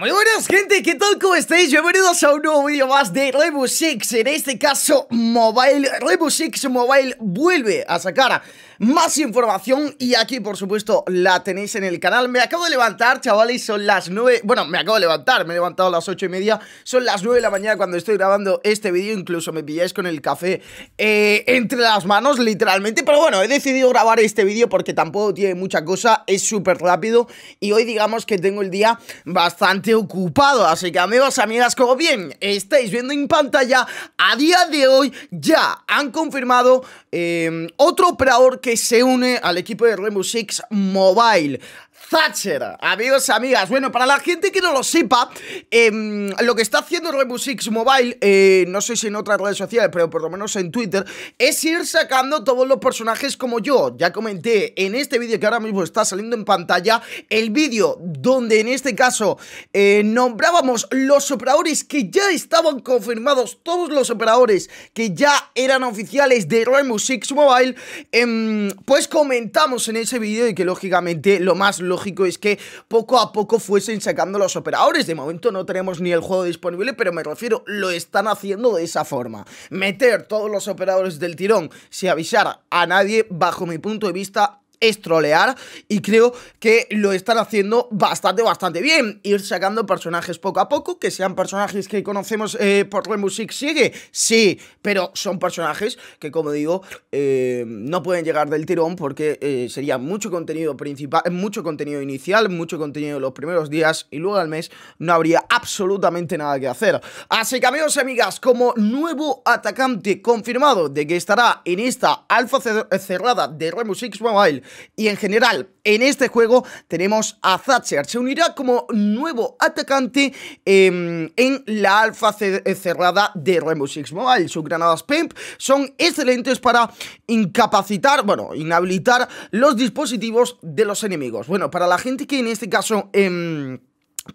Muy buenas gente, ¿qué tal? ¿Cómo estáis? Bienvenidos a un nuevo vídeo más de Rebus Six En este caso, Mobile Rainbow Six Mobile vuelve a sacar más información Y aquí, por supuesto, la tenéis en el canal Me acabo de levantar, chavales, son las 9 Bueno, me acabo de levantar, me he levantado a las 8 y media Son las 9 de la mañana cuando estoy grabando este vídeo Incluso me pilláis con el café eh, entre las manos, literalmente Pero bueno, he decidido grabar este vídeo porque tampoco tiene mucha cosa Es súper rápido Y hoy digamos que tengo el día bastante ocupado, así que amigos, amigas, como bien estáis viendo en pantalla, a día de hoy ya han confirmado em, otro operador que se une al equipo de Rainbow Six Mobile. Thatcher. Amigos, amigas. Bueno, para la gente que no lo sepa, em, lo que está haciendo Rainbow Six Mobile, eh, no sé si en otras redes sociales, pero por lo menos en Twitter, es ir sacando todos los personajes como yo. Ya comenté en este vídeo que ahora mismo está saliendo en pantalla, el vídeo donde en este caso eh, nombrábamos los operadores que ya estaban confirmados, todos los operadores que ya eran oficiales de Rainbow Six Mobile, em, pues comentamos en ese vídeo y que lógicamente lo más lógico lógico es que poco a poco fuesen sacando los operadores. De momento no tenemos ni el juego disponible, pero me refiero, lo están haciendo de esa forma. Meter todos los operadores del tirón sin avisar a nadie, bajo mi punto de vista, es trolear y creo que lo están haciendo bastante, bastante bien. Ir sacando personajes poco a poco, que sean personajes que conocemos eh, por la sigue, sí, pero son personajes que, como digo, eh, no pueden llegar del tirón porque eh, sería mucho contenido principal, mucho contenido inicial, mucho contenido de los primeros días y luego al mes no habría absolutamente nada que hacer. Así que, amigos y amigas, como nuevo atacante confirmado de que estará en esta alfa cerrada de Remus Mobile y en general en este juego tenemos a Thatcher. Se unirá como nuevo atacante em, en la alfa eh, cerrada de Rainbow Six Mobile. Sus granadas PEMP son excelentes para incapacitar, bueno, inhabilitar los dispositivos de los enemigos. Bueno, para la gente que en este caso... Em,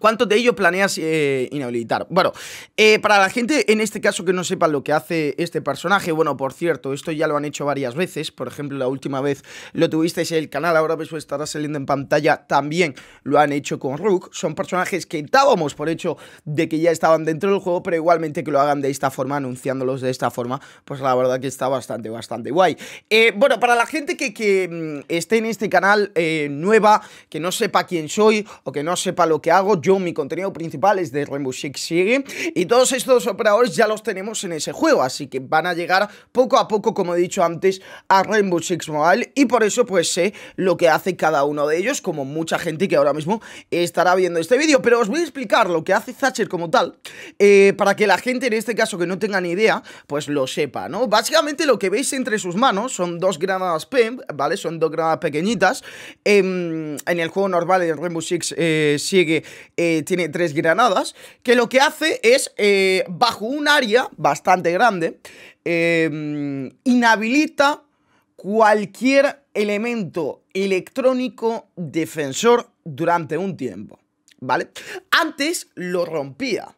¿Cuánto de ellos planeas eh, inhabilitar? Bueno, eh, para la gente en este caso que no sepa lo que hace este personaje, bueno, por cierto, esto ya lo han hecho varias veces, por ejemplo, la última vez lo tuvisteis en el canal, ahora mismo estará saliendo en pantalla, también lo han hecho con Rook, son personajes que estábamos por hecho de que ya estaban dentro del juego, pero igualmente que lo hagan de esta forma, anunciándolos de esta forma, pues la verdad que está bastante, bastante guay. Eh, bueno, para la gente que mm, esté en este canal nueva, que no sepa quién soy o que no sepa lo que hago, yo, mi contenido principal es de Rainbow Six Siege y todos estos operadores ya los tenemos en ese juego, así que van a llegar poco a poco, como he dicho antes, a Rainbow Six Mobile y por eso pues sé lo que hace cada uno de ellos, como mucha gente que ahora mismo estará viendo este vídeo, pero os voy a explicar lo que hace Thatcher como tal, eh, para que la gente en este caso que no tenga ni idea, pues lo sepa, ¿no? Básicamente lo que veis entre sus manos son dos granadas PEM, ¿vale? Son dos granadas pequeñitas, em, en el juego normal de Rainbow Six eh, Siege eh, tiene tres granadas, que lo que hace es, eh, bajo un área bastante grande, eh, inhabilita cualquier elemento electrónico defensor durante un tiempo, ¿vale? Antes lo rompía,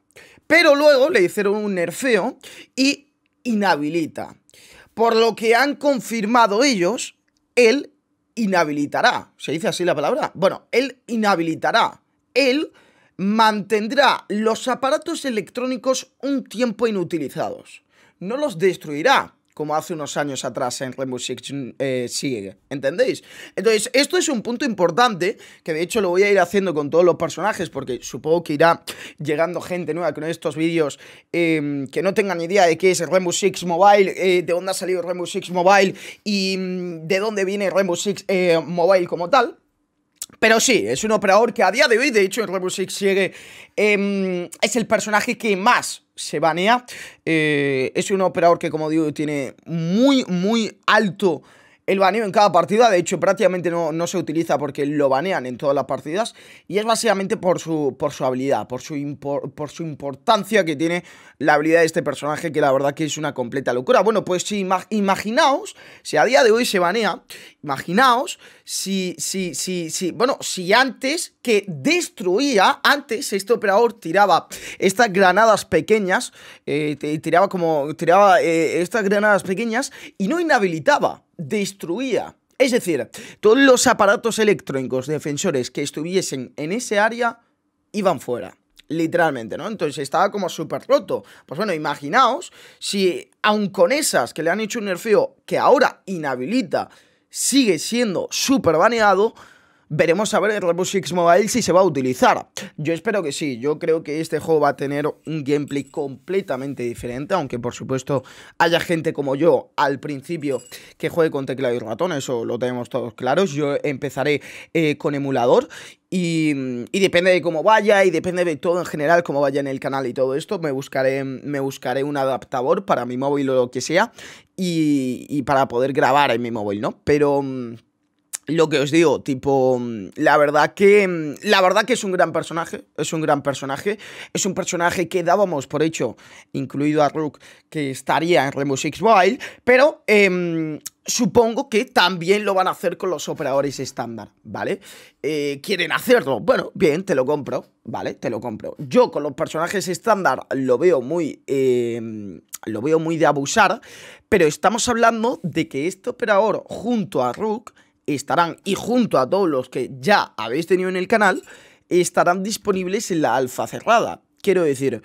pero luego le hicieron un nerfeo y inhabilita. Por lo que han confirmado ellos, él inhabilitará. ¿Se dice así la palabra? Bueno, él inhabilitará. Él mantendrá los aparatos electrónicos un tiempo inutilizados. No los destruirá, como hace unos años atrás en Rainbow 6. Eh, ¿entendéis? Entonces, esto es un punto importante, que de hecho lo voy a ir haciendo con todos los personajes, porque supongo que irá llegando gente nueva con estos vídeos em, que no tengan ni idea de qué es Rainbow Six Mobile, eh, de dónde ha salido Rainbow 6 Mobile y mm, de dónde viene Rainbow Six eh, Mobile como tal. Pero sí, es un operador que a día de hoy, de hecho, en Rainbow Six sigue. Em, es el personaje que más se banea. Eh, es un operador que, como digo, tiene muy, muy alto el baneo en cada partida, de hecho prácticamente no, se utiliza porque lo banean en todas las partidas y es básicamente por su, por su habilidad, por su, por su importancia que tiene la habilidad de este personaje que la verdad que es una completa locura. Bueno, pues si imaginaos, si a día de hoy se banea, imaginaos si, si, si, si, bueno, si antes que destruía. Antes, este operador tiraba estas granadas pequeñas, eh, tiraba como. tiraba eh, estas granadas pequeñas y no inhabilitaba, destruía. Es decir, todos los aparatos electrónicos defensores que estuviesen en ese área iban fuera literalmente, ¿no? Entonces estaba como súper roto. Pues bueno, imaginaos si, aun con esas que le han hecho un nerfeo que ahora inhabilita, sigue siendo súper baneado, Veremos a ver el Rainbow X Mobile si se va a utilizar. Yo espero que sí, yo creo que este juego va a tener un gameplay completamente diferente, aunque por supuesto haya gente como yo al principio que juegue con teclado y ratón, eso lo tenemos todos claros. Yo empezaré eh, con emulador y, depende de cómo vaya y depende de todo en general, cómo vaya en el canal y todo esto, me buscaré, me buscaré un adaptador para mi móvil o lo que sea y, y para poder grabar en mi móvil, ¿no? Pero... Mm, lo que os digo, tipo, mm, la verdad que mm, la verdad que es un gran personaje, es un gran personaje, es un personaje que dábamos por hecho, incluido a Rook, que estaría en Remus x Wild, pero em, supongo que también lo van a hacer con los operadores estándar, ¿vale? Eh, ¿Quieren hacerlo? Bueno, bien, te lo compro, ¿vale? Te lo compro. Yo con los personajes estándar lo veo muy... Em, lo veo muy de abusar, pero estamos hablando de que este operador junto a Rook estarán, y junto a todos los que ya habéis tenido en el canal, estarán disponibles en la alfa cerrada. Quiero decir,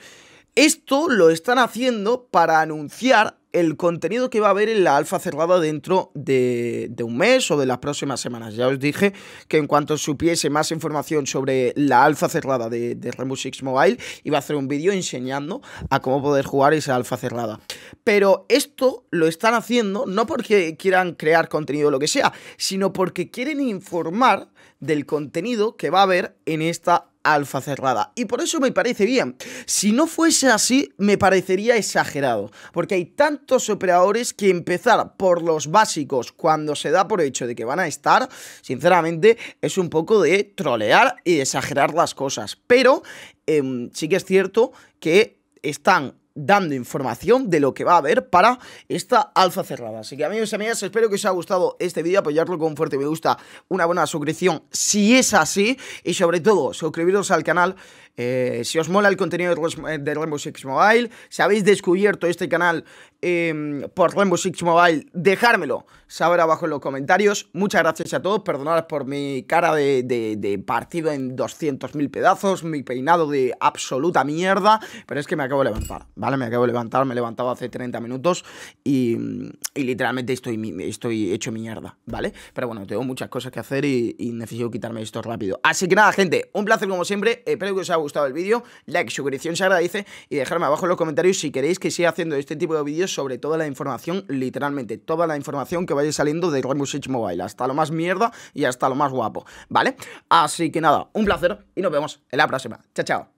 esto lo están haciendo para anunciar el contenido que va a haber en la alfa cerrada dentro de, un mes o de las próximas semanas. Ya os dije que en cuanto supiese más información sobre la alfa cerrada de, de 6 Mobile, iba a hacer un vídeo enseñando a cómo poder jugar esa alfa cerrada. Pero esto lo están haciendo no porque quieran crear contenido o lo que sea, sino porque quieren informar del contenido que va a haber en esta alfa cerrada. Y por eso me parece bien. Si no fuese así, me parecería exagerado. Porque hay tanto operadores que empezar por los básicos cuando se da por hecho de que van a estar, sinceramente, es un poco de trolear y exagerar las cosas. Pero em, sí que es cierto que están dando información de lo que va a haber para esta alfa cerrada. Así que amigos y amigas, espero que os haya gustado este vídeo, apoyarlo con fuerte me gusta, una buena suscripción si es así y sobre todo suscribiros al canal eh, si os mola el contenido de Rainbow Six Mobile, si habéis descubierto este canal em, por Rainbow Six Mobile, dejármelo saber abajo en los comentarios. Muchas gracias a todos, perdonad por mi cara de, partido en 200.000 pedazos, mi peinado de absoluta mierda, pero es que me acabo de levantar, ¿vale? Me acabo de levantar, me he levantado hace 30 minutos y, literalmente estoy, estoy hecho mierda, ¿vale? Pero bueno, tengo muchas cosas que hacer y, necesito quitarme esto rápido. Así que nada, gente, un placer como siempre, espero que os haya gustado gustado el vídeo, like, suscripción se agradece y dejarme abajo en los comentarios si queréis que siga haciendo este tipo de vídeos sobre toda la información, literalmente toda la información que vaya saliendo de Rainbow Six Mobile, hasta lo más mierda y hasta lo más guapo, ¿vale? Así que nada, un placer y nos vemos en la próxima. Chao, chao.